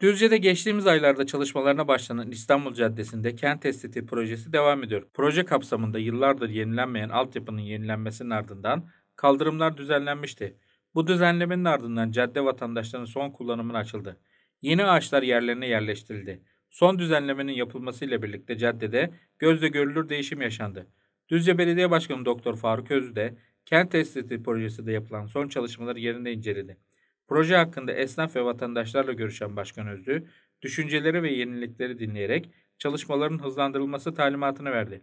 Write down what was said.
Düzce'de geçtiğimiz aylarda çalışmalarına başlanan İstanbul Caddesi'nde kent estetiği projesi devam ediyor. Proje kapsamında yıllardır yenilenmeyen altyapının yenilenmesinin ardından kaldırımlar düzenlenmişti. Bu düzenlemenin ardından cadde vatandaşların son kullanımına açıldı. Yeni ağaçlar yerlerine yerleştirildi. Son düzenlemenin yapılmasıyla birlikte caddede gözle görülür değişim yaşandı. Düzce Belediye Başkanı Doktor Faruk Özü de kent estetiği projesinde yapılan son çalışmaları yerinde inceledi. Proje hakkında esnaf ve vatandaşlarla görüşen Başkan Özlü, düşünceleri ve yenilikleri dinleyerek çalışmaların hızlandırılması talimatını verdi.